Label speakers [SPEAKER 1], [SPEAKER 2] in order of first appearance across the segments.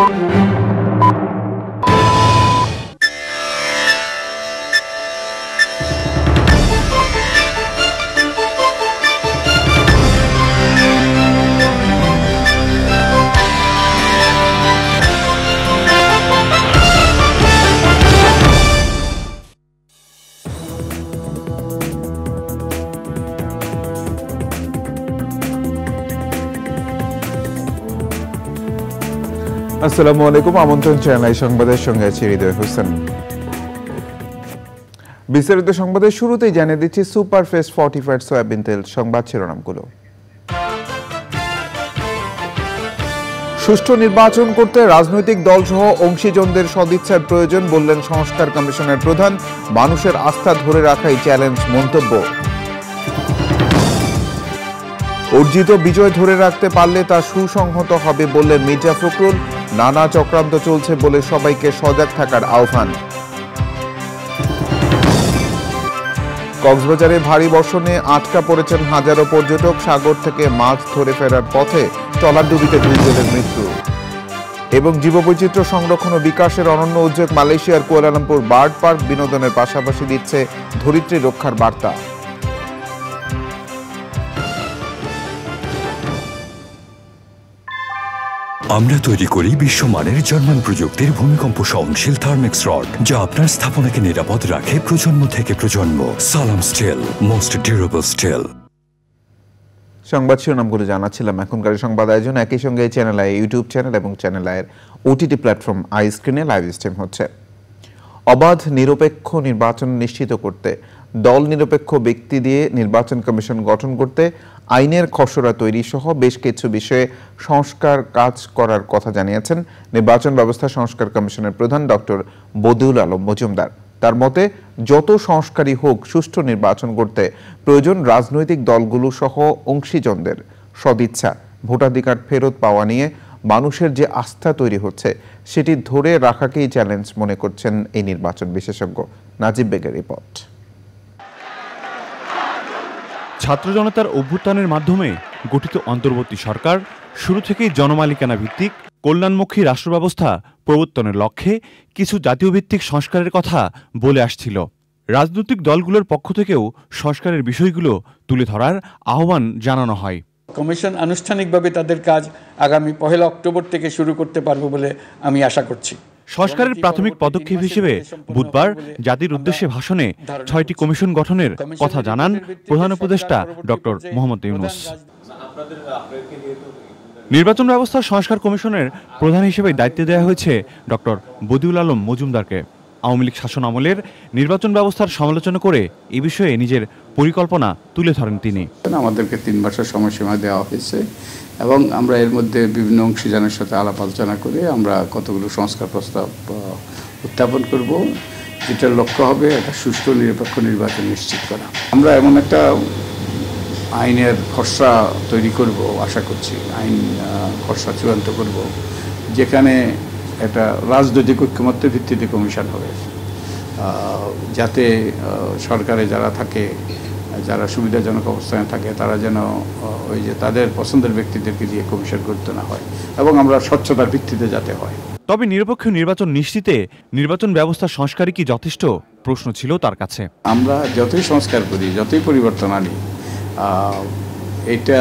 [SPEAKER 1] Thank আসসালামু আলাইকুম আমন্ত্রণ চ্যানেল সংবাদের সঙ্গে আছি হৃদয় হোসেন বিস্তারিত সংবাদের শুরুতেই জানিয়ে দিচ্ছি সুপার ফেস সয়াবিন তেল সংবাদ শিরোনামগুলো সুষ্ঠু নির্বাচন করতে রাজনৈতিক দলসহ অংশীজনদের সদিচ্ছার প্রয়োজন বললেন সংস্কার কমিশনের প্রধান মানুষের আস্থা ধরে রাখাই চ্যালেঞ্জ মন্তব্য অর্জিত বিজয় ধরে রাখতে পারলে তা সুসংহত হবে বললেন মির্জা ফখরুল নানা চক্রান্ত চলছে বলে সবাইকে সজাগ থাকার আহ্বান কক্সবাজারে ভারী বর্ষণে আটকা পড়েছেন হাজারো পর্যটক সাগর থেকে মাছ ধরে ফেরার পথে টলারডুবিতে দুইজনের মৃত্যু এবং জীববৈচিত্র্য সংরক্ষণ ও বিকাশের অনন্য উদ্যোগ মালয়েশিয়ার কুয়ালালামপুর বার্ড পার্ক বিনোদনের পাশাপাশি দিচ্ছে ধরিত্রী রক্ষার বার্তা
[SPEAKER 2] আমরা তৈরি করি বিশ্বমানের জার্মান প্রযুক্তির ভূমিকম্প সহনশীল থার্মিক্স রড যা আপনার স্থাপনাকে নিরাপদ রাখে প্রজন্ম থেকে প্রজন্ম সালাম স্টিল মোস্ট ডিউরেবল স্টিল
[SPEAKER 1] সংবাদ শিরোনামগুলো জানাচ্ছিলাম এখনকার সংবাদ আয়োজন একই সঙ্গে চ্যানেল আই ইউটিউব চ্যানেল এবং চ্যানেল আয়ের ওটিটি প্ল্যাটফর্ম আইস্ক্রিনে লাইভ স্ট্রিম হচ্ছে অবাধ নিরপেক্ষ নির্বাচন নিশ্চিত করতে দল নিরপেক্ষ ব্যক্তি দিয়ে নির্বাচন কমিশন গঠন করতে আইনের খসড়া তৈরি সহ বেশ কিছু বিষয়ে সংস্কার কাজ করার কথা জানিয়েছেন নির্বাচন ব্যবস্থা সংস্কার কমিশনের প্রধান ডক্টর বদিউল আলম মজুমদার তার মতে যত সংস্কারই হোক সুষ্ঠু নির্বাচন করতে প্রয়োজন রাজনৈতিক দলগুলো সহ অংশীজনদের সদিচ্ছা ভোটাধিকার ফেরত পাওয়া নিয়ে মানুষের যে আস্থা তৈরি হচ্ছে সেটি ধরে রাখাকেই চ্যালেঞ্জ মনে করছেন এই নির্বাচন বিশেষজ্ঞ নাজিব বেগের রিপোর্ট
[SPEAKER 2] ছাত্র জনতার অভ্যুত্থানের মাধ্যমে গঠিত অন্তর্বর্তী সরকার শুরু থেকেই জনমালিকানা ভিত্তিক কল্যাণমুখী রাষ্ট্র ব্যবস্থা প্রবর্তনের লক্ষ্যে কিছু জাতীয় ভিত্তিক সংস্কারের কথা বলে আসছিল রাজনৈতিক দলগুলোর পক্ষ থেকেও সংস্কারের বিষয়গুলো তুলে ধরার আহ্বান জানানো হয়
[SPEAKER 3] কমিশন আনুষ্ঠানিকভাবে তাদের কাজ আগামী পহেলা অক্টোবর থেকে শুরু করতে পারবো বলে আমি আশা করছি
[SPEAKER 2] সংস্কারের প্রাথমিক পদক্ষেপ হিসেবে বুধবার জাতির উদ্দেশ্যে ভাষণে ছয়টি কমিশন গঠনের কথা জানান প্রধান উপদেষ্টা ডক্টর মোহাম্মদ ইউনুস নির্বাচন ব্যবস্থা সংস্কার কমিশনের প্রধান হিসেবে দায়িত্ব দেওয়া হয়েছে ডক্টর বদিউল আলম মজুমদারকে আওয়ামী লীগ শাসন আমলের নির্বাচন ব্যবস্থার সমালোচনা করে এ বিষয়ে নিজের পরিকল্পনা তুলে ধরেন তিনি
[SPEAKER 3] আমাদেরকে তিন বছর সময়সীমা দেওয়া হয়েছে এবং আমরা এর মধ্যে বিভিন্ন অংশীদারের সাথে আলাপ আলোচনা করে আমরা কতগুলো সংস্কার প্রস্তাব উত্থাপন করব যেটার লক্ষ্য হবে একটা সুষ্ঠু নিরপেক্ষ নির্বাচন নিশ্চিত করা আমরা এমন একটা আইনের খসড়া তৈরি করব আশা করছি আইন খসড়া চূড়ান্ত করব যেখানে একটা রাজনৈতিক ঐক্যমত্যের ভিত্তিতে কমিশন হবে যাতে সরকারে যারা থাকে যারা সুবিধাজনক অবস্থানে থাকে তারা যেন ওই যে তাদের পছন্দের ব্যক্তিদেরকে দিয়ে কমিশন করতে না হয় এবং আমরা স্বচ্ছতার ভিত্তিতে যাতে হয়
[SPEAKER 2] তবে নিরপেক্ষ নির্বাচন নিশ্চিতে নির্বাচন ব্যবস্থা সংস্কারই কি যথেষ্ট প্রশ্ন ছিল তার কাছে
[SPEAKER 3] আমরা যতই সংস্কার করি যতই পরিবর্তন আনি এটা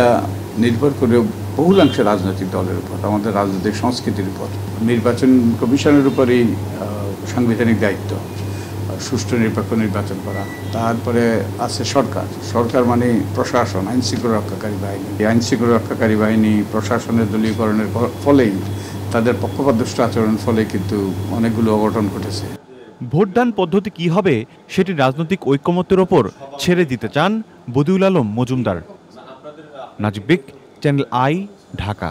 [SPEAKER 3] নির্ভর করে বহুলাংশে রাজনৈতিক দলের উপর আমাদের রাজনৈতিক সংস্কৃতির উপর নির্বাচন কমিশনের উপরই সাংবিধানিক দায়িত্ব সুষ্ঠু নিরপেক্ষ নির্বাচন করা তারপরে আছে সরকার সরকার মানে প্রশাসন আইন শৃঙ্খলা রক্ষাকারী বাহিনী এই আইন শৃঙ্খলা রক্ষাকারী বাহিনী প্রশাসনের দলীয়করণের ফলেই
[SPEAKER 2] তাদের পক্ষপাতদুষ্ট আচরণ ফলে কিন্তু অনেকগুলো অঘটন ঘটেছে ভোটদান পদ্ধতি কি হবে সেটি রাজনৈতিক ঐকমত্যের ওপর ছেড়ে দিতে চান বদিউল আলম মজুমদার নাজবিক চ্যানেল আই ঢাকা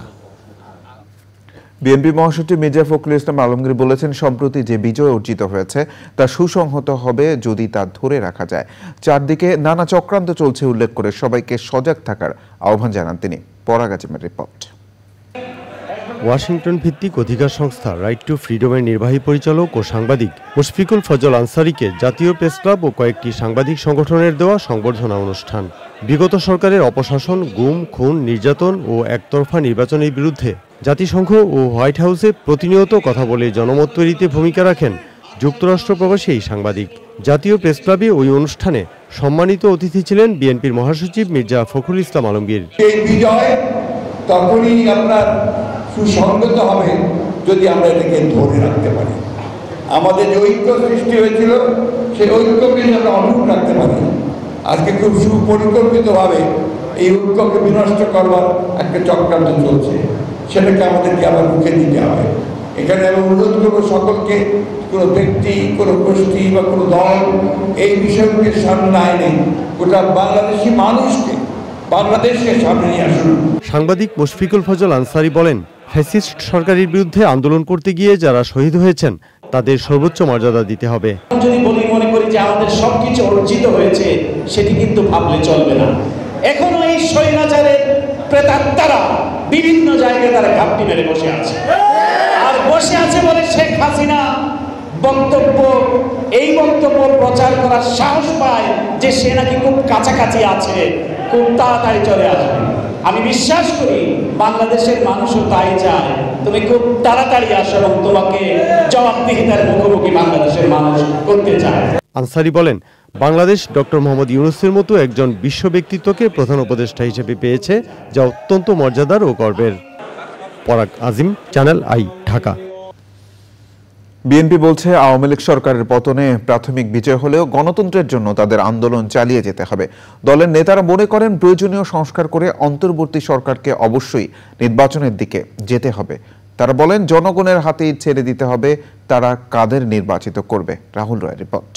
[SPEAKER 1] বিএনপি মহাসচিব মির্জা ফখরুল ইসলাম আলমগীর বলেছেন সম্প্রতি যে বিজয় অর্জিত হয়েছে তা সুসংহত হবে যদি তা ধরে রাখা যায় চারদিকে নানা চক্রান্ত চলছে উল্লেখ করে সবাইকে সজাগ থাকার আহ্বান জানান তিনি পরাগাজিমের রিপোর্ট
[SPEAKER 4] ওয়াশিংটন ভিত্তিক অধিকার সংস্থা রাইট টু ফ্রিডমের নির্বাহী পরিচালক ও সাংবাদিক মুশফিকুল ফজল আনসারিকে জাতীয় প্রেস ক্লাব ও কয়েকটি সাংবাদিক সংগঠনের দেওয়া সংবর্ধনা অনুষ্ঠান বিগত সরকারের অপশাসন গুম খুন নির্যাতন ও একতরফা নির্বাচনের বিরুদ্ধে জাতিসংঘ ও হোয়াইট হাউসে প্রতিনিয়ত কথা বলে জনমত তৈরিতে ভূমিকা রাখেন যুক্তরাষ্ট্র প্রবাসী এই সাংবাদিক জাতীয় প্রেস ক্লাবে ওই অনুষ্ঠানে সম্মানিত অতিথি ছিলেন বিএনপির মহাসচিব মির্জা ফখরুল ইসলাম আলমগীর
[SPEAKER 3] তখনই আপনার
[SPEAKER 4] সুসংগত
[SPEAKER 3] হবে যদি আমরা এটাকে ধরে রাখতে পারি আমাদের যে ঐক্য সৃষ্টি হয়েছিল সেই ঐক্যকে যদি আমরা অনুরূপ রাখতে পারি আজকে খুব সুপরিকল্পিতভাবে এই ঐক্যকে বিনষ্ট করবার একটা চক্রান্ত চলছে সেটাকে আমাদেরকে আবার মুখে দিতে হবে এখানে আমি অনুরোধ করবো সকলকে কোনো ব্যক্তি কোনো গোষ্ঠী বা কোনো দল এই বিষয়কে সামনে আয়নে গোটা বাংলাদেশি মানুষকে বাংলাদেশকে সামনে নিয়ে আসুন
[SPEAKER 4] সাংবাদিক মুশফিকুল ফজল আনসারি বলেন ফ্যাসিস্ট সরকারের বিরুদ্ধে আন্দোলন করতে গিয়ে যারা শহীদ হয়েছেন তাদের সর্বোচ্চ মর্যাদা দিতে হবে
[SPEAKER 5] যদি বলি মনে করি যে আমাদের সবকিছু অর্জিত হয়েছে সেটি কিন্তু ভাবলে চলবে না এখনো এই স্বৈরাচারের প্রেতাত্মারা বিভিন্ন জায়গায় তারা ঘাপটি মেরে বসে আছে আর বসে আছে বলে শেখ হাসিনা বক্তব্য এই বক্তব্য প্রচার করার সাহস পায় যে সে নাকি খুব কাছাকাছি আছে খুব তাড়াতাড়ি চলে আসবে আমি বিশ্বাস করি বাংলাদেশের মানুষও তাই চায় তুমি খুব তাড়াতাড়ি আসো এবং তোমাকে জবাবদিহিতার মুখোমুখি বাংলাদেশের মানুষ করতে চায়
[SPEAKER 4] আনসারি বলেন বাংলাদেশ ডক্টর মোহাম্মদ ইউনুসের মতো একজন বিশ্ব ব্যক্তিত্বকে প্রধান উপদেষ্টা হিসেবে পেয়েছে যা অত্যন্ত মর্যাদার ও গর্বের পরাগ আজিম চ্যানেল আই ঢাকা বিএনপি বলছে আওয়ামী লীগ সরকারের পতনে
[SPEAKER 1] প্রাথমিক বিজয় হলেও গণতন্ত্রের জন্য তাদের আন্দোলন চালিয়ে যেতে হবে দলের নেতারা মনে করেন প্রয়োজনীয় সংস্কার করে অন্তর্বর্তী সরকারকে অবশ্যই নির্বাচনের দিকে যেতে হবে তারা বলেন জনগণের হাতে ছেড়ে দিতে হবে তারা কাদের নির্বাচিত করবে রাহুল রয় রিপোর্ট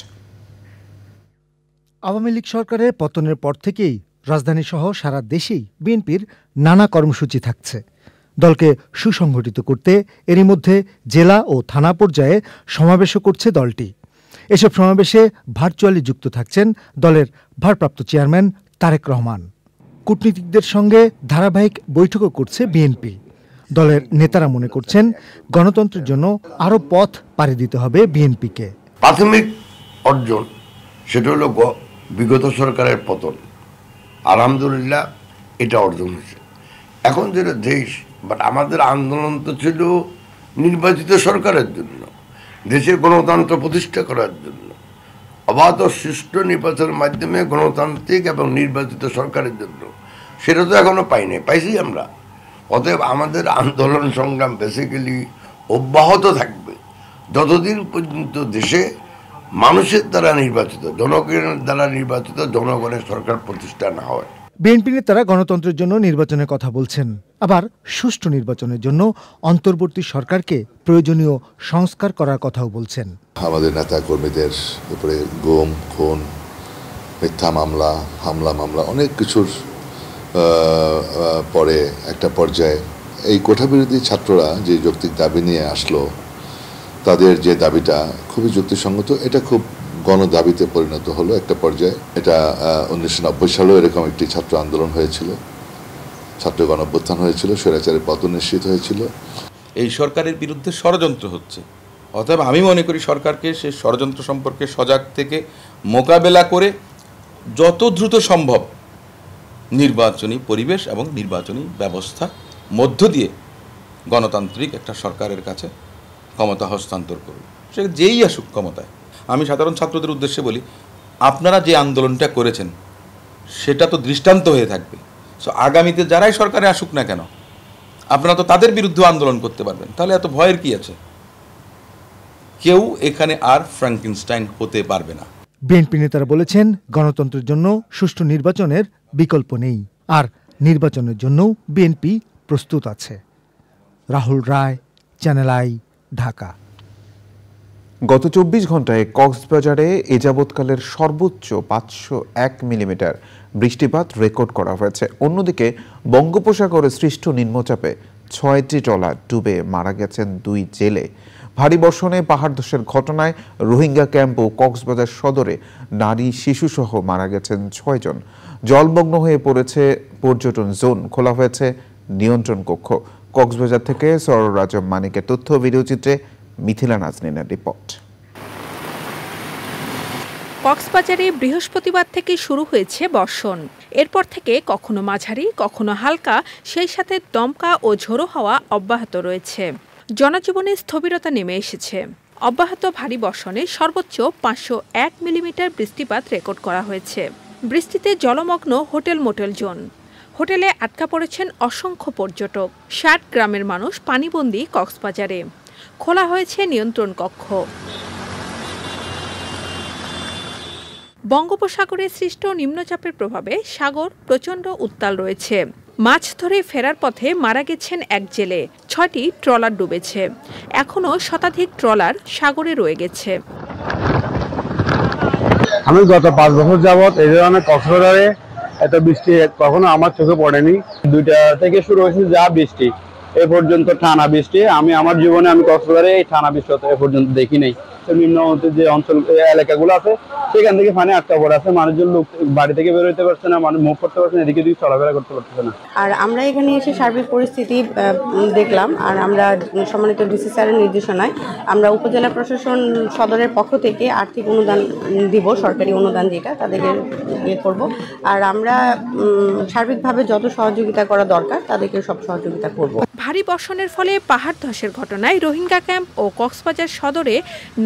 [SPEAKER 6] আওয়ামী লীগ সরকারের পতনের পর থেকেই রাজধানী সহ সারা দেশেই বিএনপির নানা কর্মসূচি থাকছে দলকে সুসংগঠিত করতে এরই মধ্যে জেলা ও থানা পর্যায়ে সমাবেশও করছে দলটি এসব সমাবেশে ভার্চুয়ালি যুক্ত থাকছেন দলের ভারপ্রাপ্ত চেয়ারম্যান তারেক রহমান কূটনীতিকদের সঙ্গে ধারাবাহিক বৈঠকও করছে বিএনপি দলের নেতারা মনে করছেন গণতন্ত্রের জন্য আরও পথ পাড়ি দিতে হবে বিএনপিকে প্রাথমিক
[SPEAKER 7] অর্জন সেটা হলো বিগত সরকারের পতন আলহামদুলিল্লাহ এটা অর্জন হয়েছে এখন যেটা দেশ বাট আমাদের আন্দোলন তো ছিল নির্বাচিত সরকারের জন্য দেশে গণতন্ত্র প্রতিষ্ঠা করার জন্য অবাধ সৃষ্ট নির্বাচনের মাধ্যমে গণতান্ত্রিক এবং নির্বাচিত সরকারের জন্য সেটা তো এখনও পাইনি পাইছি আমরা অতএব আমাদের আন্দোলন সংগ্রাম বেসিক্যালি অব্যাহত থাকবে যতদিন পর্যন্ত দেশে মানুষের দ্বারা নির্বাচিত জনগণের দ্বারা নির্বাচিত জনগণের সরকার প্রতিষ্ঠা না হয়
[SPEAKER 6] বিএনপি নেতারা গণতন্ত্রের জন্য নির্বাচনের কথা বলছেন আবার সুষ্ঠু নির্বাচনের জন্য অন্তর্বর্তী সরকারকে প্রয়োজনীয় সংস্কার করার কথাও বলছেন
[SPEAKER 7] আমাদের নেতা কর্মীদের উপরে গুম খুন মিথ্যা মামলা হামলা মামলা অনেক কিছুর পরে একটা পর্যায়ে এই কোঠা বিরোধী ছাত্ররা যে যৌক্তিক দাবি নিয়ে আসলো তাদের যে দাবিটা খুবই যুক্তিসঙ্গত এটা খুব গণদাবিতে পরিণত হলো একটা পর্যায়ে এটা উনিশশো নব্বই সালেও এরকম একটি ছাত্র আন্দোলন হয়েছিল ছাত্র গণঅভ্যুত্থান হয়েছিল স্বৈরাচারের পতন নিশ্চিত হয়েছিল এই সরকারের বিরুদ্ধে ষড়যন্ত্র হচ্ছে অতএব আমি মনে করি সরকারকে সে ষড়যন্ত্র সম্পর্কে সজাগ থেকে মোকাবেলা করে যত দ্রুত সম্ভব নির্বাচনী পরিবেশ এবং নির্বাচনী ব্যবস্থা মধ্য দিয়ে গণতান্ত্রিক একটা সরকারের কাছে ক্ষমতা হস্তান্তর করবে সে যেই আসুক ক্ষমতায় আমি সাধারণ ছাত্রদের উদ্দেশ্যে বলি আপনারা যে আন্দোলনটা করেছেন সেটা তো দৃষ্টান্ত হয়ে থাকবে সো আগামীতে যারাই সরকারে আসুক না কেন আপনারা তো তাদের বিরুদ্ধে আন্দোলন করতে পারবেন তাহলে এত ভয়ের কি আছে কেউ এখানে আর ফ্র্যাঙ্কিনস্টাইন হতে পারবে না
[SPEAKER 6] বিএনপি নেতারা বলেছেন গণতন্ত্রের জন্য সুষ্ঠু নির্বাচনের বিকল্প নেই আর নির্বাচনের জন্যও বিএনপি প্রস্তুত আছে রাহুল রায় চ্যানেল আই ঢাকা
[SPEAKER 1] গত চব্বিশ ঘন্টায় কক্সবাজারে এ যাবৎকালের সর্বোচ্চ পাঁচশো এক মিলিমিটার বৃষ্টিপাত রেকর্ড করা হয়েছে অন্যদিকে বঙ্গোপসাগরে সৃষ্ট নিম্নচাপে ছয়টি ট্রলার ডুবে মারা গেছেন দুই জেলে ভারী বর্ষণে পাহাড় ধসের ঘটনায় রোহিঙ্গা ক্যাম্প ও কক্সবাজার সদরে নারী শিশুসহ মারা গেছেন ছয়জন জলমগ্ন হয়ে পড়েছে পর্যটন জোন খোলা হয়েছে নিয়ন্ত্রণ কক্ষ কক্সবাজার থেকে সররাজম মানিকের তথ্য ভিডিওচিত্রে মিথিলা নাজনিনের রিপোর্ট
[SPEAKER 8] কক্সবাজারে বৃহস্পতিবার থেকে শুরু হয়েছে বর্ষণ এরপর থেকে কখনো মাঝারি কখনো হালকা সেই সাথে দমকা ও ঝোড়ো হওয়া অব্যাহত রয়েছে জনজীবনে স্থবিরতা নেমে এসেছে অব্যাহত ভারী বর্ষণে সর্বোচ্চ পাঁচশো এক মিলিমিটার বৃষ্টিপাত রেকর্ড করা হয়েছে বৃষ্টিতে জলমগ্ন হোটেল মোটেল জোন হোটেলে আটকা পড়েছেন অসংখ্য পর্যটক ষাট গ্রামের মানুষ পানিবন্দী কক্সবাজারে খোলা হয়েছে নিয়ন্ত্রণ কক্ষ বঙ্গোপসাগরে সৃষ্ট নিম্নচাপের প্রভাবে সাগর প্রচণ্ড উত্তাল রয়েছে মাছ ধরে ফেরার পথে মারা গেছেন এক জেলে ছয়টি ট্রলার ডুবেছে এখনও শতাধিক ট্রলার সাগরে রয়ে গেছে
[SPEAKER 3] আমি গত পাঁচ বছর যাবৎ এই ধরনের কক্সবাজারে এত বৃষ্টি কখনো আমার চোখে পড়েনি দুইটা থেকে শুরু হয়েছে যা বৃষ্টি এ পর্যন্ত থানা বৃষ্টি আমি আমার জীবনে আমি কক্সবাজারে এই থানা বৃষ্টি এ পর্যন্ত দেখি নেই নিম্ন যে অঞ্চল এলাকাগুলো আছে সেখান থেকে পানি আটকা পড়ে আছে মানুষজন লোক বাড়ি থেকে বেরোতে পারছে না মানুষ মুখ করতে পারছে না এদিকে দিকে চলাফেরা করতে পারছে না
[SPEAKER 8] আর আমরা এখানে এসে সার্বিক পরিস্থিতি দেখলাম আর আমরা সম্মানিত ডিসি স্যারের নির্দেশনায় আমরা উপজেলা প্রশাসন সদরের পক্ষ থেকে আর্থিক অনুদান দিব সরকারি অনুদান যেটা তাদেরকে ইয়ে করবো আর আমরা সার্বিকভাবে যত সহযোগিতা করা দরকার তাদেরকে সব সহযোগিতা করব ভারী বর্ষণের ফলে পাহাড় ধসের ঘটনায় রোহিঙ্গা ক্যাম্প ও কক্সবাজার সদরে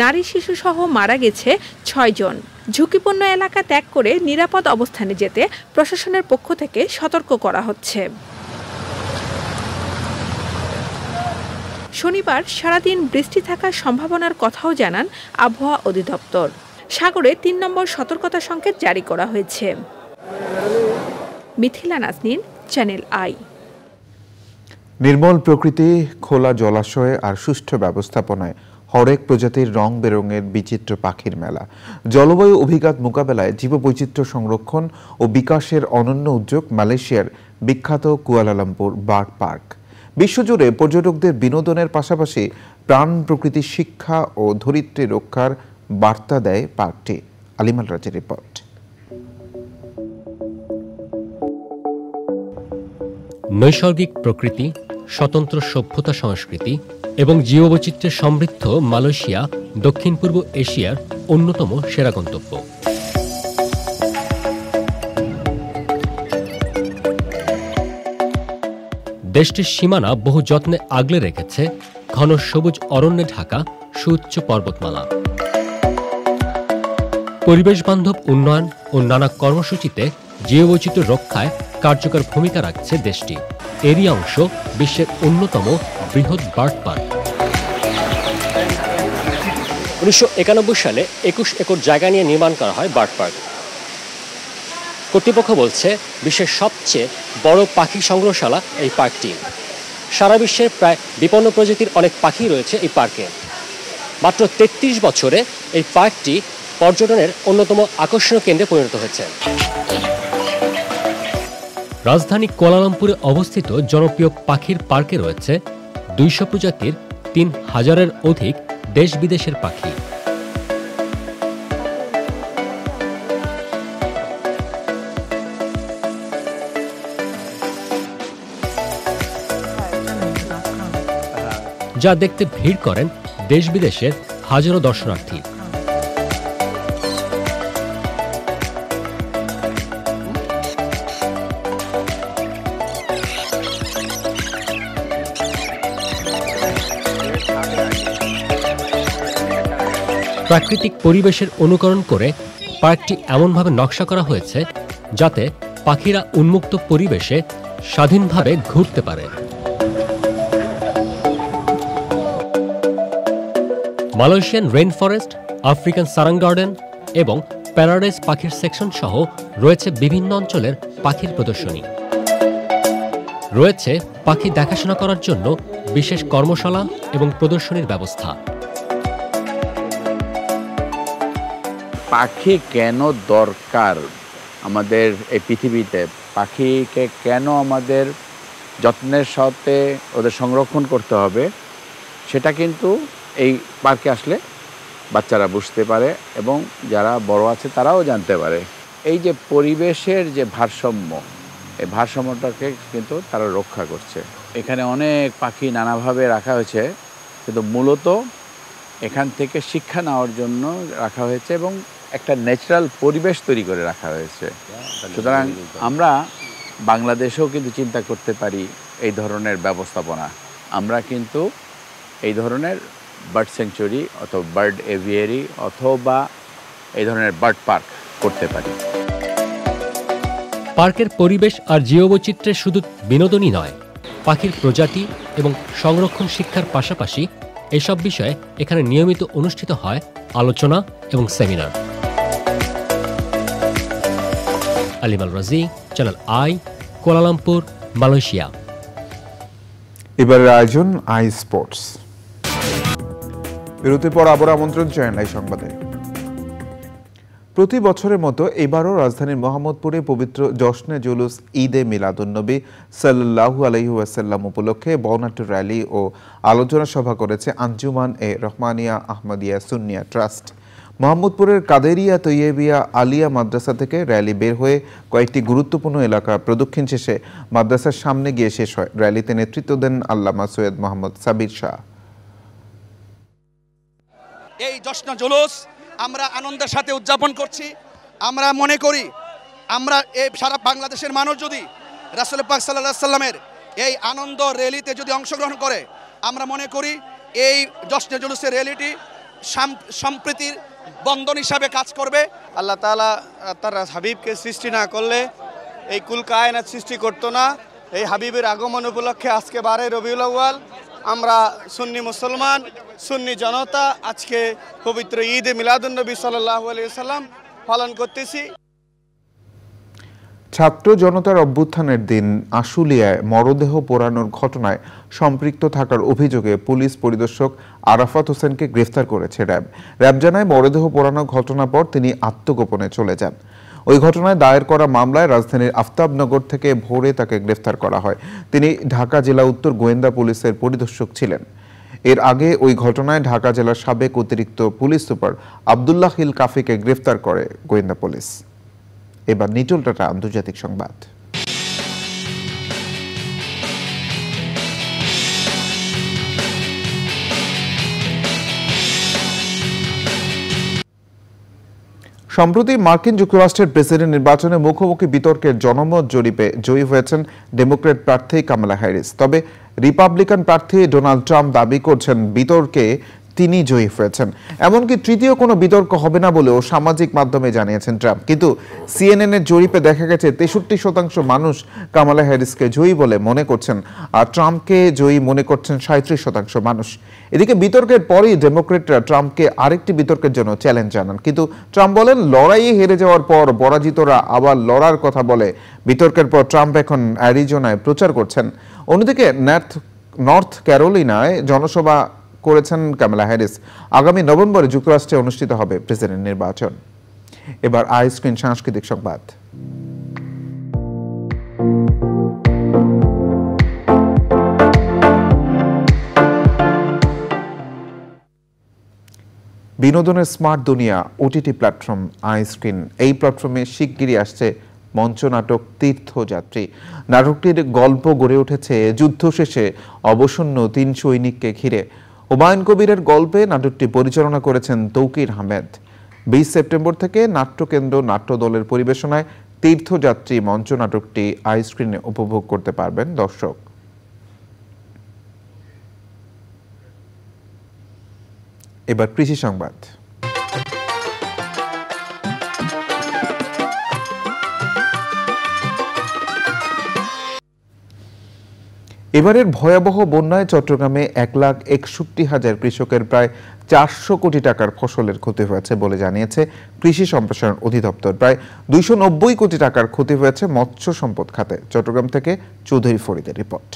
[SPEAKER 8] নারী শিশুসহ মারা গেছে ছয়জন ঝুঁকিপূর্ণ এলাকা ত্যাগ করে নিরাপদ অবস্থানে যেতে প্রশাসনের পক্ষ থেকে সতর্ক করা হচ্ছে শনিবার সারাদিন বৃষ্টি থাকার সম্ভাবনার কথাও জানান আবহাওয়া অধিদপ্তর সাগরে তিন নম্বর সতর্কতা সংকেত জারি করা হয়েছে মিথিলা নাজনীন চ্যানেল আই
[SPEAKER 1] নির্মল প্রকৃতি খোলা জলাশয়ে আর সুষ্ঠু ব্যবস্থাপনায় হরেক প্রজাতির রং বেরঙের বিচিত্র পাখির মেলা জলবায়ু অভিঘাত মোকাবেলায় জীববৈচিত্র্য সংরক্ষণ ও বিকাশের অনন্য উদ্যোগ মালয়েশিয়ার বিখ্যাত কুয়ালালামপুর বার্ড পার্ক বিশ্বজুড়ে পর্যটকদের বিনোদনের পাশাপাশি প্রাণ প্রকৃতি শিক্ষা ও ধরিত্রী রক্ষার বার্তা দেয়
[SPEAKER 9] পার্কটি আলিমাল রাজের রিপোর্ট নৈসর্গিক প্রকৃতি স্বতন্ত্র সভ্যতা সংস্কৃতি এবং জীববৈচিত্র্যে সমৃদ্ধ মালয়েশিয়া দক্ষিণ পূর্ব এশিয়ার অন্যতম সেরা গন্তব্য দেশটির সীমানা বহু যত্নে আগলে রেখেছে ঘন সবুজ অরণ্যে ঢাকা সুউচ্চ পর্বতমালা পরিবেশ বান্ধব উন্নয়ন ও নানা কর্মসূচিতে জীববৈচিত্র্য রক্ষায় কার্যকর ভূমিকা রাখছে দেশটি এরই অংশ বিশ্বের অন্যতম বৃহৎ বার্ড পার্ক উনিশশো সালে একুশ একর জায়গা নিয়ে নির্মাণ করা হয় বার্ড পার্ক কর্তৃপক্ষ বলছে বিশ্বের সবচেয়ে বড় পাখি সংগ্রহশালা এই পার্কটি সারা বিশ্বের প্রায় বিপন্ন প্রজাতির অনেক পাখি রয়েছে এই পার্কে মাত্র ৩৩ বছরে এই পার্কটি পর্যটনের অন্যতম আকর্ষণীয় কেন্দ্রে পরিণত হয়েছে রাজধানী কোলালামপুরে অবস্থিত জনপ্রিয় পাখির পার্কে রয়েছে দুইশো প্রজাতির তিন হাজারের অধিক দেশ বিদেশের পাখি যা দেখতে ভিড় করেন দেশ বিদেশের হাজারো দর্শনার্থী প্রাকৃতিক পরিবেশের অনুকরণ করে পার্কটি এমনভাবে নকশা করা হয়েছে যাতে পাখিরা উন্মুক্ত পরিবেশে স্বাধীনভাবে ঘুরতে পারে মালয়েশিয়ান রেন ফরেস্ট আফ্রিকান সারাং গার্ডেন এবং প্যারাডাইজ পাখির সেকশন সহ রয়েছে বিভিন্ন অঞ্চলের পাখির প্রদর্শনী রয়েছে পাখি দেখাশোনা করার জন্য বিশেষ কর্মশালা এবং প্রদর্শনীর ব্যবস্থা
[SPEAKER 7] পাখি কেন দরকার আমাদের এই পৃথিবীতে পাখিকে কেন আমাদের যত্নের সাথে ওদের সংরক্ষণ করতে হবে সেটা কিন্তু এই পার্কে আসলে বাচ্চারা বুঝতে পারে এবং যারা বড় আছে তারাও জানতে পারে এই যে পরিবেশের যে ভারসাম্য এই ভারসাম্যটাকে কিন্তু তারা রক্ষা করছে এখানে অনেক পাখি নানাভাবে রাখা হয়েছে কিন্তু মূলত এখান থেকে শিক্ষা নেওয়ার জন্য রাখা হয়েছে এবং একটা ন্যাচারাল পরিবেশ তৈরি করে রাখা হয়েছে সুতরাং আমরা বাংলাদেশেও কিন্তু চিন্তা করতে পারি এই ধরনের ব্যবস্থাপনা আমরা কিন্তু এই ধরনের বার্ড সেঞ্চুরি অথবা বার্ড এভিয়ারি অথবা এই ধরনের বার্ড পার্ক করতে পারি
[SPEAKER 9] পার্কের পরিবেশ আর জীববৈচিত্র্যে শুধু বিনোদনই নয় পাখির প্রজাতি এবং সংরক্ষণ শিক্ষার পাশাপাশি এসব বিষয়ে এখানে নিয়মিত অনুষ্ঠিত হয় আলোচনা এবং সেমিনার আলিমাল রাজি চ্যানেল আই কোলালামপুর মালয়েশিয়া
[SPEAKER 1] এবারের আয়োজন আই স্পোর্টস বিরতির পর আবার আমন্ত্রণ চ্যানেল আই সংবাদে প্রতি বছরের মতো এবারও রাজধানীর মোহাম্মদপুরে পবিত্র জশ্নে জুলুস ঈদে মিলাদুন্নবী সাল্লাহু আলহি ওয়াসাল্লাম উপলক্ষে বর্ণাঢ্য র্যালি ও আলোচনা সভা করেছে আঞ্জুমান এ রহমানিয়া আহমদিয়া সুন্নিয়া ট্রাস্ট মোহাম্মদপুরের কাদেরিয়া তৈয়েবিয়া আলিয়া মাদ্রাসা থেকে র্যালি বের হয়ে কয়েকটি গুরুত্বপূর্ণ এলাকা প্রদক্ষিণ শেষে মাদ্রাসার সামনে গিয়ে শেষ হয় র্যালিতে নেতৃত্ব দেন আল্লামা সৈয়দ মোহাম্মদ সাবির শাহ
[SPEAKER 10] এই জশ্ন জুলুস আমরা আনন্দের সাথে উদযাপন করছি আমরা মনে করি আমরা এই সারা বাংলাদেশের মানুষ যদি রাসুল পাক সাল্লা সাল্লামের এই আনন্দ র্যালিতে যদি অংশগ্রহণ করে আমরা মনে করি এই জশ্নে জুলুসের র্যালিটি সম্প্রীতির বন্ধন হিসাবে কাজ করবে আল্লাহ তালা তার হাবিবকে সৃষ্টি না করলে এই কুল সৃষ্টি করতো না এই হাবিবের আগমন উপলক্ষে আজকে বারে রবিউল আউ্য়াল আমরা
[SPEAKER 3] সুন্নি মুসলমান সুন্নি জনতা আজকে পবিত্র ঈদে মিলাদুলনবী সাল্লাহ আলিয়া সাল্লাম পালন করতেছি
[SPEAKER 1] ছাত্র জনতার অভ্যুত্থানের দিন আশুলিয়ায় মরদেহ পোড়ানোর ঘটনায় সম্পৃক্ত থাকার অভিযোগে পুলিশ পরিদর্শক আরাফাত হোসেনকে গ্রেফতার করেছে র্যাব র্যাব জানায় মরদেহ পোড়ানোর ঘটনা পর তিনি আত্মগোপনে চলে যান ওই ঘটনায় দায়ের করা মামলায় রাজধানীর আফতাবনগর থেকে ভোরে তাকে গ্রেফতার করা হয় তিনি ঢাকা জেলা উত্তর গোয়েন্দা পুলিশের পরিদর্শক ছিলেন এর আগে ওই ঘটনায় ঢাকা জেলার সাবেক অতিরিক্ত পুলিশ সুপার আবদুল্লাহ হিল কাফিকে গ্রেফতার করে গোয়েন্দা পুলিশ এবার নিটল টাটা আন্তর্জাতিক সংবাদ সম্প্রতি মার্কিন যুক্তরাষ্ট্রের প্রেসিডেন্ট নির্বাচনে মুখোমুখি বিতর্কের জনমত জরিপে জয়ী হয়েছেন ডেমোক্রেট প্রার্থী কামলা হ্যারিস তবে রিপাবলিকান প্রার্থী ডোনাল্ড ট্রাম্প দাবি করছেন বিতর্কে তিনি জয়ী হয়েছেন এমনকি তৃতীয় কোনো বিতর্ক হবে না বলেও সামাজিক মাধ্যমে জানিয়েছেন ট্রাম্প কিন্তু সিএনএন এর জরিপে দেখা গেছে তেষট্টি শতাংশ মানুষ কামালা হ্যারিসকে জয়ী বলে মনে করছেন আর ট্রাম্পকে জয়ী মনে করছেন সাঁত্রিশ শতাংশ মানুষ এদিকে বিতর্কের পরই ডেমোক্রেটরা ট্রাম্পকে আরেকটি বিতর্কের জন্য চ্যালেঞ্জ জানান কিন্তু ট্রাম্প বলেন লড়াইয়ে হেরে যাওয়ার পর পরাজিতরা আবার লড়ার কথা বলে বিতর্কের পর ট্রাম্প এখন অ্যারিজোনায় প্রচার করছেন অন্যদিকে নর্থ নর্থ ক্যারোলিনায় জনসভা করেছেন ক্যামেলা হ্যারিস আগামী নভেম্বরে যুক্তরাষ্ট্রে অনুষ্ঠিত হবে প্রেসিডেন্ট নির্বাচন এবার আইসক্রিন সাংস্কৃতিক সংবাদ বিনোদনের স্মার্ট দুনিয়া ওটিটি প্ল্যাটফর্ম আইস্ক্রিন এই প্ল্যাটফর্মে শিগগিরই আসছে মঞ্চ নাটক তীর্থযাত্রী নাটকটির গল্প গড়ে উঠেছে যুদ্ধ শেষে অবসন্ন তিন সৈনিককে ঘিরে ওবায়ন কবিরের গল্পে নাটকটি পরিচালনা করেছেন তৌকির আহমেদ বিশ সেপ্টেম্বর থেকে নাট্যকেন্দ্র নাট্যদলের পরিবেশনায় তীর্থযাত্রী মঞ্চ নাটকটি আইস্ক্রিনে উপভোগ করতে পারবেন দর্শক এবার কৃষি সংবাদ এবারের ভয়াবহ বন্যায় চট্টগ্রামে এক লাখ একষট্টি হাজার কৃষকের প্রায় চারশো কোটি টাকার ফসলের ক্ষতি হয়েছে বলে জানিয়েছে কৃষি সম্প্রসারণ অধিদপ্তর প্রায় দুইশো নব্বই কোটি টাকার ক্ষতি হয়েছে মৎস্য সম্পদ খাতে চট্টগ্রাম থেকে চৌধুরী ফরিদের রিপোর্ট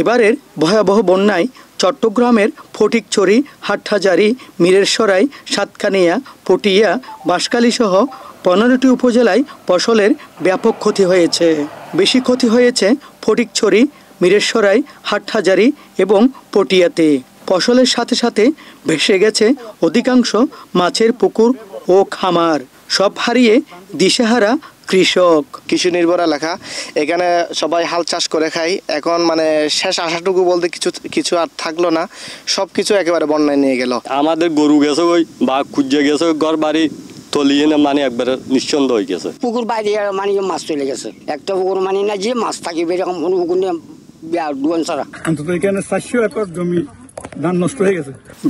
[SPEAKER 10] এবারের ভয়াবহ বন্যায় চট্টগ্রামের ফটিকছড়ি হাটহাজারি মিরেরসরাই সাতকানিয়া পটিয়া বাঁশকালীসহ পনেরোটি উপজেলায় ফসলের ব্যাপক ক্ষতি হয়েছে বেশি ক্ষতি হয়েছে ফটিকছড়ি মিরেরসরাই হাটহাজারি এবং পটিয়াতে ফসলের সাথে সাথে ভেসে গেছে অধিকাংশ মাছের পুকুর ও খামার সব হারিয়ে দিশেহারা কৃষক কৃষি নির্ভর এলাকা এখানে সবাই হাল চাষ করে খাই এখন মানে শেষ আশাটুকু বলতে কিছু কিছু আর থাকলো না সব কিছু একেবারে বন্যায় নিয়ে গেল
[SPEAKER 9] আমাদের গরু গেছে ওই বা খুঁজে গেছে ঘর বাড়ি তলিয়ে না মানে একবারে নিঃসন্দ হয়ে গেছে
[SPEAKER 10] পুকুর বাইরে মানে ইয়ে মাছ চলে গেছে একটা পুকুর মানে না যে মাছ থাকবে এরকম কোনো পুকুর নিয়ে অন্তত এখানে চারশো একর জমি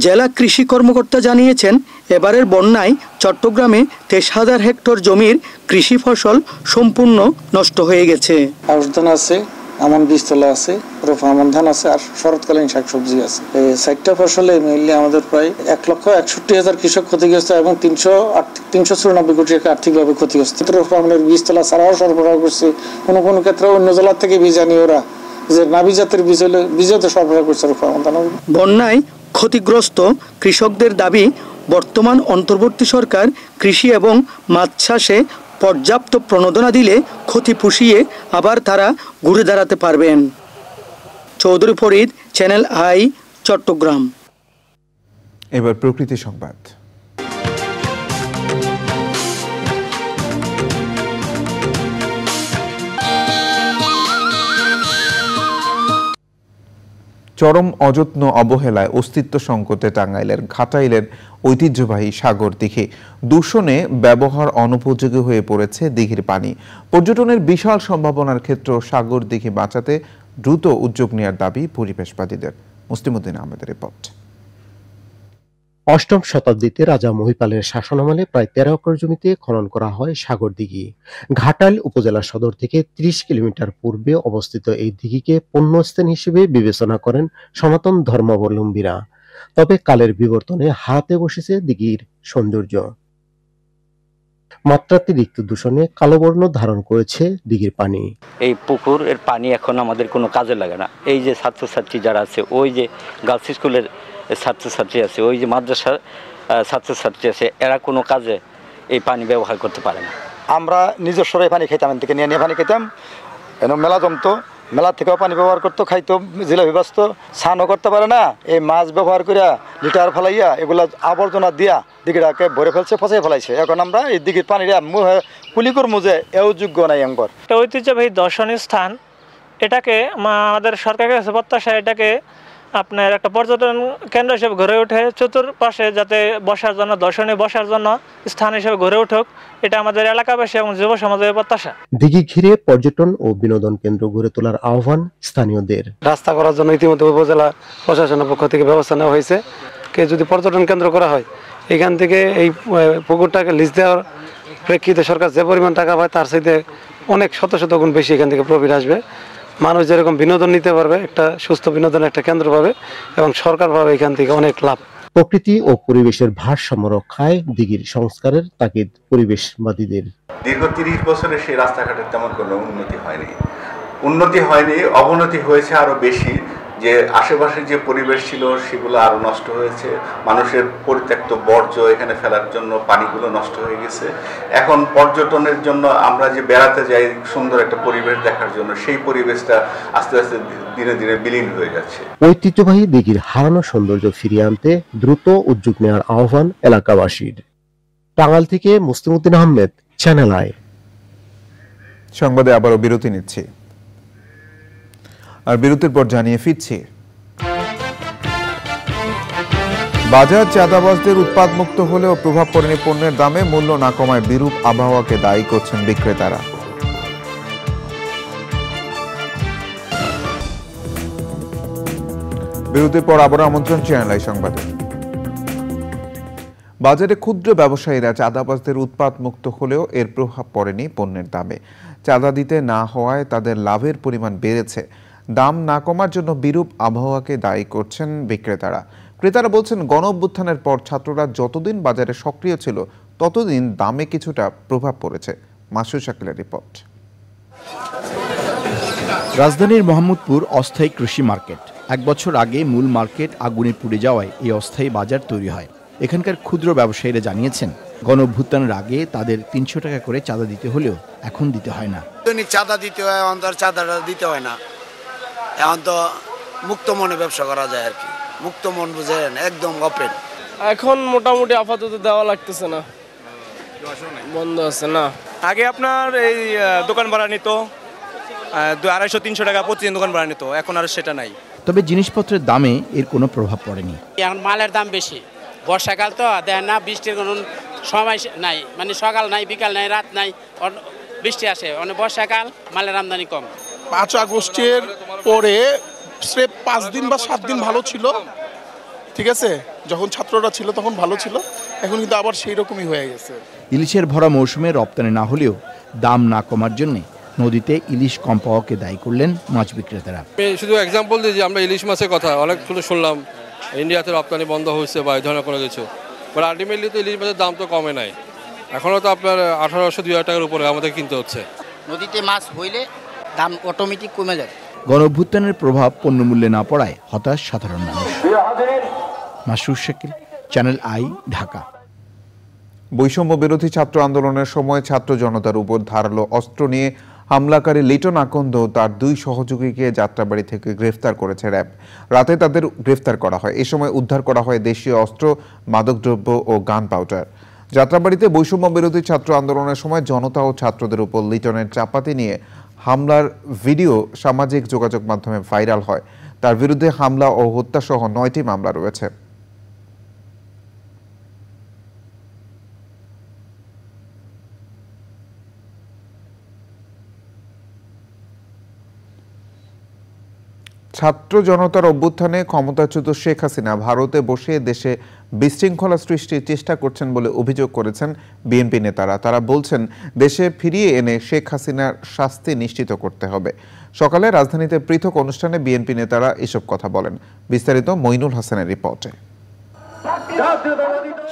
[SPEAKER 10] জেলা কৃষি কর্মকর্তা জানিয়েছেন এবারের বন্যায় চট্টগ্রামে তেইশ হাজার হেক্টর জমির কৃষি ফসল সম্পূর্ণ নষ্ট হয়ে গেছে আউশ ধান আছে আমন বীজতলা আছে আমন ধান আছে আর শরৎকালীন শাকসবজি আছে এই ফসলে মেইনলি আমাদের প্রায় এক লক্ষ একষট্টি হাজার কৃষক ক্ষতিগ্রস্ত এবং তিনশো তিনশো চুরানব্বই কোটি টাকা আর্থিকভাবে ক্ষতিগ্রস্ত রোপা আমনের বীজতলা ছাড়াও সরবরাহ করছে কোনো কোনো ক্ষেত্রে অন্য জেলার থেকে বীজ আনিয়ে ওরা যে নাবিজাতের বীজ বিজয় তো সরবরাহ করছে বন্যায় ক্ষতিগ্রস্ত কৃষকদের দাবি বর্তমান অন্তর্বর্তী সরকার কৃষি এবং মাছ চাষে পর্যাপ্ত প্রণোদনা দিলে ক্ষতি পুষিয়ে আবার তারা ঘুরে দাঁড়াতে পারবেন চৌধুরী ফরিদ চ্যানেল আই চট্টগ্রাম
[SPEAKER 1] এবার প্রকৃতি সংবাদ চরম অযত্ন অবহেলায় অস্তিত্ব সংকটে টাঙ্গাইলের ঘাটাইলের ঐতিহ্যবাহী সাগর দিঘি দূষণে ব্যবহার অনুপযোগী হয়ে পড়েছে দিঘির পানি পর্যটনের বিশাল সম্ভাবনার ক্ষেত্র সাগর দিঘি বাঁচাতে দ্রুত উদ্যোগ নেওয়ার দাবি পরিবেশবাদীদের
[SPEAKER 11] মুসলিমুদ্দিন আহমেদের রিপোর্ট অষ্টম শতাব্দীতে রাজা মহিপালের শাসনামলে প্রায় তেরো একর জমিতে খনন করা হয় সাগর দিঘি ঘাটাল উপজেলা সদর থেকে ৩০ কিলোমিটার পূর্বে অবস্থিত এই দিঘিকে পণ্যস্থান হিসেবে বিবেচনা করেন সনাতন ধর্মাবলম্বীরা তবে কালের বিবর্তনে হাতে বসেছে দিঘির সৌন্দর্য মাত্রাতিরিক্ত দূষণে কালো বর্ণ ধারণ করেছে দিঘির পানি
[SPEAKER 9] এই পুকুর এর পানি এখন আমাদের কোনো কাজে লাগে না এই যে ছাত্রছাত্রী যারা আছে ওই যে গার্লস স্কুলের ছাত্রছাত্রী আছে ওই যে মাদ্রাসার ছাত্রছাত্রী আছে এরা কোনো কাজে এই পানি ব্যবহার করতে পারে না
[SPEAKER 6] আমরা নিজস্বরা এই পানি খেতাম এদিকে নিয়ে নিয়ে পানি খেতাম এন মেলা জমতো মেলা থেকেও পানি ব্যবহার করতো খাইতো জেলা বিভাস্ত স্নানও করতে পারে না এই মাছ ব্যবহার করিয়া লিটার ফেলাইয়া এগুলা আবর্জনা দিয়া দিঘিটাকে ভরে ফেলছে ফসাই ফেলাইছে এখন আমরা এই দিঘির পানিটা হ্যাঁ, কুলি করবো মুজে এও যোগ্য নাই আমার
[SPEAKER 5] ঐতিহ্যবাহী দর্শনীয় স্থান এটাকে আমাদের সরকারের কাছে প্রত্যাশা এটাকে আপনার একটা পর্যটন কেন্দ্র হিসেবে গড়ে উঠে চতুর্পাশে যাতে বসার জন্য দর্শনীয় বসার জন্য স্থান হিসেবে গড়ে উঠুক এটা আমাদের এলাকাবাসী এবং যুব সমাজের প্রত্যাশা
[SPEAKER 6] দিঘি
[SPEAKER 11] ঘিরে পর্যটন ও বিনোদন কেন্দ্র গড়ে তোলার আহ্বান স্থানীয়দের
[SPEAKER 5] রাস্তা করার জন্য ইতিমধ্যে
[SPEAKER 4] উপজেলা প্রশাসনের পক্ষ থেকে ব্যবস্থা নেওয়া হয়েছে কে যদি পর্যটন কেন্দ্র করা হয় এখান থেকে এই পুকুরটাকে লিজ দেওয়ার প্রেক্ষিতে সরকার যে পরিমাণ টাকা পায় তার সাথে অনেক শত শত গুণ বেশি এখান থেকে প্রফিট আসবে মানুষ যেরকম বিনোদন নিতে পারবে একটা সুস্থ বিনোদন একটা কেন্দ্র পাবে এবং সরকার পাবে এখান থেকে অনেক লাভ
[SPEAKER 11] প্রকৃতি ও পরিবেশের ভারসাম্য রক্ষায় দিঘির সংস্কারের তাগিদ পরিবেশবাদীদের
[SPEAKER 4] দীর্ঘ তিরিশ বছরে সেই রাস্তাঘাটের তেমন
[SPEAKER 3] কোনো উন্নতি হয়নি উন্নতি হয়নি অবনতি হয়েছে আরও বেশি যে আশেপাশে যে পরিবেশ ছিল সেগুলো আরও নষ্ট হয়েছে মানুষের পরিত্যক্ত বর্জ্য এখানে ফেলার জন্য পানিগুলো নষ্ট হয়ে গেছে এখন পর্যটনের জন্য আমরা যে বেড়াতে যাই সুন্দর একটা পরিবেশ দেখার জন্য সেই পরিবেশটা আস্তে আস্তে দিনে দিনে বিলীন হয়ে যাচ্ছে
[SPEAKER 11] ঐতিহ্যবাহী দিঘির হারানো সৌন্দর্য ফিরিয়ে আনতে দ্রুত উদ্যোগ নেওয়ার আহ্বান এলাকাবাসীর টাঙ্গাল থেকে মুস্তিমুদ্দিন আহমেদ চ্যানেল আই
[SPEAKER 1] সংবাদে আবারও বিরতি নিচ্ছি আর বিরতির পর জানিয়ে ফিরছি বাজার চাঁদাবাজদের মুক্ত হলেও প্রভাব পড়েনি পণ্যের দামে মূল্য না কমায় বিরূপ আবহাওয়াকে দায়ী করছেন বিক্রেতারা বিরতির পর আবার আমন্ত্রণ চ্যানেল আই সংবাদে বাজারে ক্ষুদ্র ব্যবসায়ীরা চাঁদাবাজদের উৎপাত মুক্ত হলেও এর প্রভাব পড়েনি পণ্যের দামে চাঁদা দিতে না হওয়ায় তাদের লাভের পরিমাণ বেড়েছে দাম না কমার জন্য বিরূপ আবহাওয়াকে দায়ী করছেন বিক্রেতারা ক্রেতারা বলছেন গণ অভ্যুত্থানের পর ছাত্ররা যতদিন বাজারে সক্রিয় ছিল ততদিন দামে কিছুটা প্রভাব পড়েছে মাসু শাকিলের রিপোর্ট
[SPEAKER 7] রাজধানীর মোহাম্মদপুর অস্থায়ী কৃষি মার্কেট এক বছর আগে মূল মার্কেট আগুনে পুড়ে যাওয়ায় এই অস্থায়ী বাজার তৈরি হয় এখানকার ক্ষুদ্র ব্যবসায়ীরা জানিয়েছেন অভ্যুত্থানের আগে তাদের তিনশো টাকা করে চাঁদা দিতে হলেও এখন দিতে হয় না চাঁদা দিতে হয় অন্তর চাঁদাটা দিতে হয় না এখন তো মুক্ত মনে ব্যবসা করা যায় আর কি মুক্ত মন বুঝেন একদম অপেন এখন মোটামুটি আপাতত দেওয়া
[SPEAKER 2] লাগতেছে না বন্ধ আছে না আগে আপনার এই দোকান ভাড়া
[SPEAKER 11] নিত আড়াইশো তিনশো টাকা প্রতিদিন দোকান ভাড়া নিত এখন আর সেটা নাই
[SPEAKER 7] তবে জিনিসপত্রের দামে এর কোনো প্রভাব পড়েনি
[SPEAKER 11] এখন মালের দাম বেশি বর্ষাকাল তো দেয় না বৃষ্টির কোনো সময় নাই মানে সকাল নাই বিকাল নাই রাত নাই বৃষ্টি আসে অনেক মানে বর্ষাকাল মালের আমদানি কম
[SPEAKER 3] পাঁচ আগস্টের পরে স্রেফ পাঁচ দিন বা সাত দিন ভালো ছিল ঠিক আছে যখন ছাত্ররা ছিল তখন ভালো ছিল এখন কিন্তু আবার সেই রকমই হয়ে গেছে
[SPEAKER 7] ইলিশের ভরা মৌসুমে রপ্তানি না হলেও দাম না কমার জন্যে নদীতে ইলিশ কম পাওয়াকে দায়ী করলেন মাছ বিক্রেতারা
[SPEAKER 5] শুধু এক্সাম্পল দিই যে আমরা ইলিশ মাছের কথা অনেক শুধু শুনলাম ইন্ডিয়াতে রপ্তানি বন্ধ হয়েছে বা এই ধরনের কোনো কিছু বাট আলটিমেটলি তো ইলিশ মাছের দাম তো কমে নাই এখনও তো আপনার আঠারোশো দুই হাজার টাকার উপরে আমাদের কিনতে হচ্ছে
[SPEAKER 10] নদীতে মাছ হইলে দাম অটোমেটিক কমে যায়
[SPEAKER 7] গণ অভ্যুত্থানের প্রভাব পণ্যমূল্যে না পড়ায় হতাশ সাধারণ মানুষ মাসুর শাকিল চ্যানেল আই ঢাকা
[SPEAKER 1] বৈষম্য বিরোধী ছাত্র আন্দোলনের সময় ছাত্র জনতার উপর ধারালো অস্ত্র নিয়ে হামলাকারী লিটন আকন্দ তার দুই সহযোগীকে যাত্রাবাড়ি থেকে গ্রেফতার করেছে র্যাব রাতে তাদের গ্রেফতার করা হয় এ সময় উদ্ধার করা হয় দেশীয় অস্ত্র মাদকদ্রব্য ও গান পাউডার যাত্রাবাড়িতে বৈষম্য বিরোধী ছাত্র আন্দোলনের সময় জনতা ও ছাত্রদের উপর লিটনের চাপাতি নিয়ে হামলার ভিডিও সামাজিক যোগাযোগ মাধ্যমে ভাইরাল হয় তার বিরুদ্ধে হামলা ও হত্যাসহ নয়টি মামলা রয়েছে ছাত্র জনতার অভ্যুত্থানে ক্ষমতাচ্যুত শেখ হাসিনা ভারতে বসে দেশে বিশৃঙ্খলা সৃষ্টির চেষ্টা করছেন বলে অভিযোগ করেছেন বিএনপি নেতারা তারা বলছেন দেশে ফিরিয়ে এনে শেখ হাসিনার শাস্তি নিশ্চিত করতে হবে সকালে রাজধানীতে পৃথক অনুষ্ঠানে বিএনপি নেতারা এসব কথা বলেন বিস্তারিত মইনুল হাসানের রিপোর্টে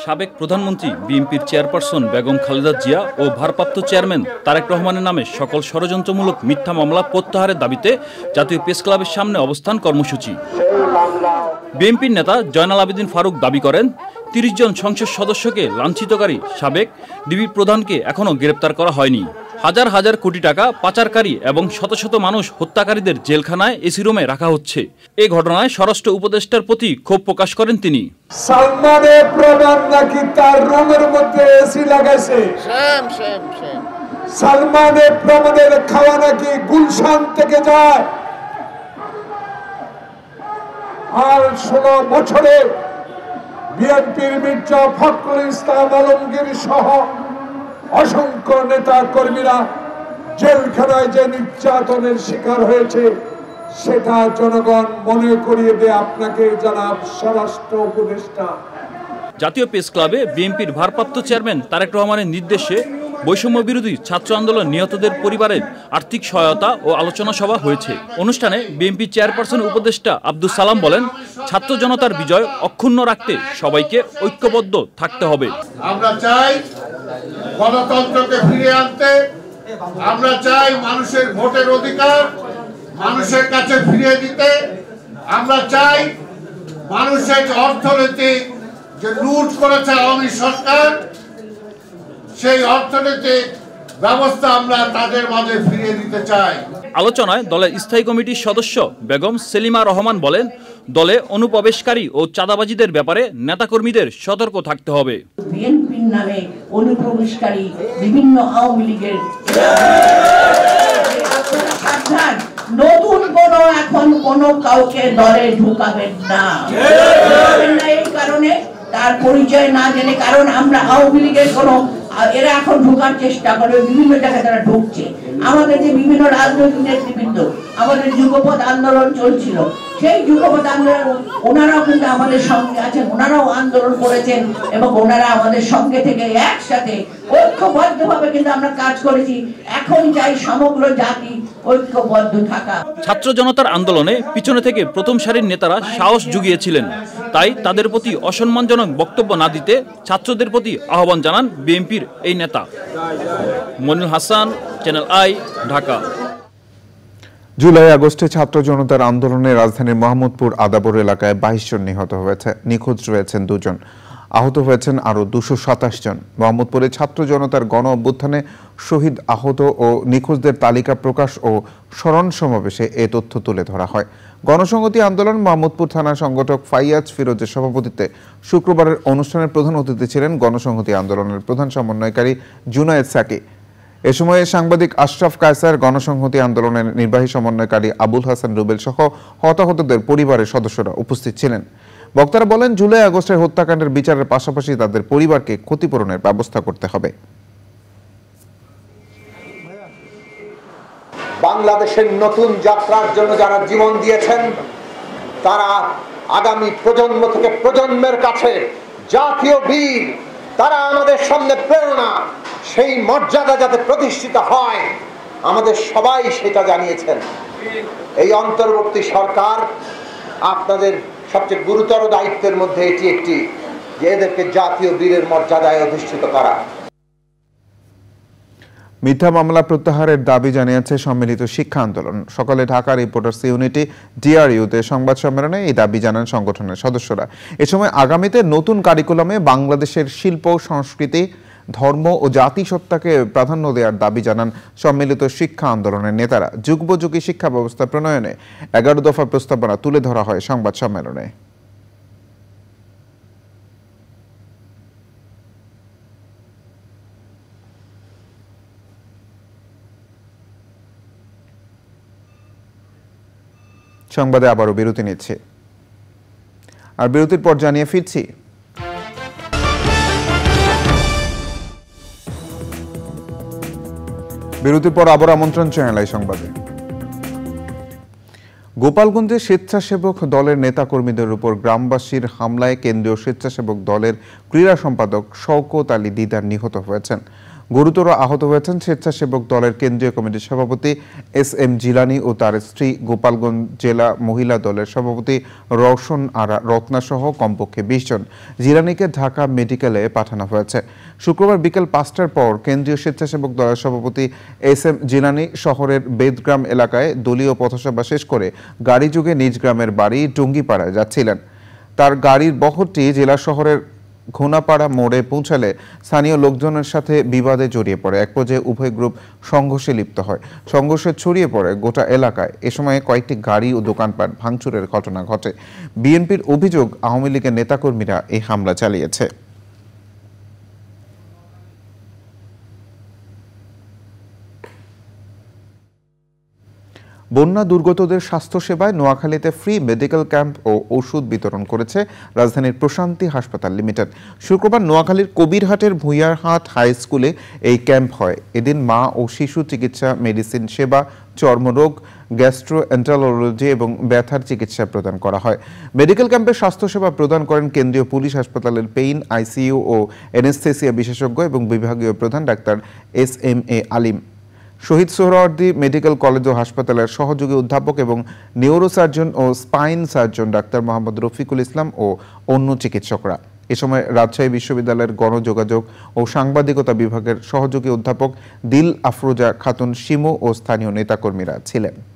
[SPEAKER 5] সাবেক প্রধানমন্ত্রী বিএনপির চেয়ারপারসন বেগম খালেদা জিয়া ও ভারপ্রাপ্ত চেয়ারম্যান তারেক রহমানের নামে সকল ষড়যন্ত্রমূলক মিথ্যা মামলা প্রত্যাহারের দাবিতে জাতীয় প্রেস ক্লাবের সামনে অবস্থান কর্মসূচি বিএনপির নেতা জয়নাল আবেদিন ফারুক দাবি করেন তিরিশ জন সংসদ সদস্যকে লাঞ্ছিতকারী সাবেক ডিবির প্রধানকে এখনও গ্রেপ্তার করা হয়নি হাজার হাজার কোটি টাকা পাচারকারী এবং শত শত মানুষ হত্যাকারীদের জেলখানায় এসি রুমে রাখা হচ্ছে এ ঘটনায় স্বরাষ্ট্র উপদেষ্টার প্রতি ক্ষোভ প্রকাশ করেন তিনি
[SPEAKER 11] বছরে বিএনপির মির্জা ফখরুল ইসলাম
[SPEAKER 3] আলমগীর সহ অসংখ্য নেতা কর্মীরা জেলখানায় যে নির্যাতনের শিকার হয়েছে সেটা জনগণ মনে করিয়ে দেয়
[SPEAKER 1] আপনাকে জনাব স্বরাষ্ট্র উপদেষ্টা
[SPEAKER 5] জাতীয় প্রেস ক্লাবে বিএনপির ভারপ্রাপ্ত চেয়ারম্যান তারেক রহমানের নির্দেশে বৈষম্য বিরোধী ছাত্র আন্দোলন নিহতদের পরিবারের আর্থিক সহায়তা ও আলোচনা সভা হয়েছে অনুষ্ঠানে বিএনপি চেয়ারপারসন উপদেষ্টা আব্দুল সালাম বলেন ছাত্র জনতার বিজয় অক্ষুণ্ণ রাখতে সবাইকে ঐক্যবদ্ধ থাকতে হবে
[SPEAKER 3] আমরা চাই গণতন্ত্রকে ফিরে আনতে আমরা চাই মানুষের ভোটের অধিকার মানুষের কাছে ফিরিয়ে দিতে আমরা চাই মানুষের যে অর্থনীতি যে লুট করেছে আওয়ামী সরকার সেই অর্থনৈতিক ব্যবস্থা আমরা তাদের মাঝে ফিরিয়ে
[SPEAKER 9] দিতে
[SPEAKER 5] চাই আলোচনায় দলের স্থায়ী কমিটির সদস্য বেগম সেলিমা রহমান বলেন দলে অনুপ্রবেশকারী ও চাঁদাবাজিদের ব্যাপারে নেতাকর্মীদের সতর্ক থাকতে হবে
[SPEAKER 8] আচ্ছা, তার পরিচয় না জেনে কারণ আমরা আওয়ামী লীগের এরা এখন ঢোকার চেষ্টা করে বিভিন্ন জায়গায় তারা ঢুকছে আমাদের যে বিভিন্ন রাজনৈতিক নেতৃবৃন্দ আমাদের যুগপথ আন্দোলন চলছিল সেই যুগপদাঙ্গরা ওনারাও কিন্তু আমাদের সঙ্গে আছেন ওনারাও আন্দোলন করেছেন এবং ওনারা আমাদের সঙ্গে থেকে একসাথে ঐক্যবদ্ধ ভাবে কিন্তু আমরা কাজ করেছি এখন চাই সমগ্র জাতি ঐক্যবদ্ধ থাকা
[SPEAKER 5] ছাত্র জনতার আন্দোলনে পিছনে থেকে প্রথম সারির নেতারা সাহস জুগিয়েছিলেন তাই তাদের প্রতি অসম্মানজনক বক্তব্য না দিতে ছাত্রদের প্রতি আহ্বান জানান বিএনপির এই নেতা Monul Hasan channel I Dhaka
[SPEAKER 1] July আগস্টে ছাত্র জনতার আন্দোলনে রাজধানীর মোহাম্মদপুর আদাবর এলাকায় বাইশ জন নিহত হয়েছে নিখোঁজ রয়েছেন দুজন আহত হয়েছেন আরও দুশো সাতাশ জন মোহাম্মদপুরে ছাত্র জনতার গণ অভ্যুত্থানে শহীদ আহত ও নিখোঁজদের তালিকা প্রকাশ ও স্মরণ সমাবেশে এ তথ্য তুলে ধরা হয় গণসংহতি আন্দোলন মোহাম্মদপুর থানা সংগঠক ফাইয়াজ ফিরোজের সভাপতিত্বে শুক্রবারের অনুষ্ঠানের প্রধান অতিথি ছিলেন গণসংহতি আন্দোলনের প্রধান সমন্বয়কারী জুনায়েদ সাকি এ সময় সাংবাদিক আশরাফ কায়সার গণসংহতি আন্দোলনের নির্বাহী সমন্বয়কারী আবুল হাসান রুবেল সহ হতাহতদের পরিবারের সদস্যরা উপস্থিত ছিলেন বক্তারা বলেন জুলাই আগস্টের হত্যাকাণ্ডের বিচারের পাশাপাশি তাদের পরিবারকে ক্ষতিপূরণের ব্যবস্থা করতে হবে
[SPEAKER 11] বাংলাদেশের নতুন যাত্রার জন্য যারা জীবন দিয়েছেন তারা আগামী প্রজন্ম থেকে প্রজন্মের কাছে জাতীয় বীর তারা আমাদের সামনে প্রেরণা সেই মর্যাদা যাতে প্রতিষ্ঠিত হয় আমাদের সবাই সেটা জানিয়েছেন এই অন্তর্বর্তী সরকার আপনাদের সবচেয়ে গুরুতর দায়িত্বের মধ্যে এটি একটি যে এদেরকে জাতীয় বীরের মর্যাদায় অধিষ্ঠিত করা
[SPEAKER 1] মিথ্যা মামলা প্রত্যাহারের দাবি জানিয়েছে সম্মিলিত শিক্ষা আন্দোলন সকালে ঢাকা রিপোর্টার্স ইউনিটি ডিআরইউতে সংবাদ সম্মেলনে এই দাবি জানান সংগঠনের সদস্যরা এ সময় আগামীতে নতুন কারিকুলামে বাংলাদেশের শিল্প সংস্কৃতি ধর্ম ও জাতিসত্তাকে প্রাধান্য দেওয়ার দাবি জানান সম্মিলিত শিক্ষা আন্দোলনের নেতারা যুগোপযোগী শিক্ষা ব্যবস্থা প্রণয়নে এগারো দফা প্রস্তাবনা তুলে ধরা হয় সংবাদ সম্মেলনে সংবাদে আবারও বিরতি নিচ্ছে আর বিরতির পর জানিয়ে ফিরছি বিরতির পর আবার আমন্ত্রণ চ্যানেল এই সংবাদে গোপালগঞ্জে স্বেচ্ছাসেবক দলের নেতাকর্মীদের উপর গ্রামবাসীর হামলায় কেন্দ্রীয় স্বেচ্ছাসেবক দলের ক্রীড়া সম্পাদক শওকত আলী দিদার নিহত হয়েছেন গুরুতর আহত হয়েছেন স্বেচ্ছাসেবক দলের কেন্দ্রীয় কমিটির সভাপতি এস এম জিলানি ও তার স্ত্রী গোপালগঞ্জ জেলা মহিলা দলের সভাপতি রওশন আরা রত্নাসহ কমপক্ষে বিশ জন জিলানিকে ঢাকা মেডিকেলে পাঠানো হয়েছে শুক্রবার বিকেল পাঁচটার পর কেন্দ্রীয় স্বেচ্ছাসেবক দলের সভাপতি এস এম জিলানি শহরের বেদগ্রাম এলাকায় দলীয় পথসভা শেষ করে গাড়িযোগে নিজ গ্রামের বাড়ি টুঙ্গিপাড়ায় যাচ্ছিলেন তার গাড়ির বহরটি জেলা শহরের ঘোনাপাড়া মোড়ে পৌঁছালে স্থানীয় লোকজনের সাথে বিবাদে জড়িয়ে পড়ে এক পর্যায়ে উভয় গ্রুপ সংঘর্ষে লিপ্ত হয় সংঘর্ষে ছড়িয়ে পড়ে গোটা এলাকায় এ সময়ে কয়েকটি গাড়ি ও দোকানপাট ভাঙচুরের ঘটনা ঘটে বিএনপির অভিযোগ আওয়ামী লীগের নেতাকর্মীরা এই হামলা চালিয়েছে বন্যা দুর্গতদের স্বাস্থ্যসেবায় নোয়াখালীতে ফ্রি মেডিকেল ক্যাম্প ও ওষুধ বিতরণ করেছে রাজধানীর প্রশান্তি হাসপাতাল লিমিটেড শুক্রবার নোয়াখালীর কবিরহাটের ভূঁইয়ারহাট হাই স্কুলে এই ক্যাম্প হয় এদিন মা ও শিশু চিকিৎসা মেডিসিন সেবা চর্মরোগ গ্যাস্ট্রো এন্টারোলজি এবং ব্যথার চিকিৎসা প্রদান করা হয় মেডিকেল ক্যাম্পে স্বাস্থ্যসেবা প্রদান করেন কেন্দ্রীয় পুলিশ হাসপাতালের পেইন আইসিইউ ও এনএসথেসিয়া বিশেষজ্ঞ এবং বিভাগীয় প্রধান doctor S M A Alim Shahid Suhrawardy medical college ও হাসপাতালের সহযোগী অধ্যাপক এবং নিউরোসার্জন ও spine surgeon doctor Mohammad Rafiqul Islam ও অন্য চিকিৎসকরা এ সময় রাজশাহী বিশ্ববিদ্যালয়ের গণযোগাযোগ ও সাংবাদিকতা বিভাগের সহযোগী অধ্যাপক দিল আফরোজা খাতুন শিমু ও স্থানীয় নেতাকর্মীরা ছিলেন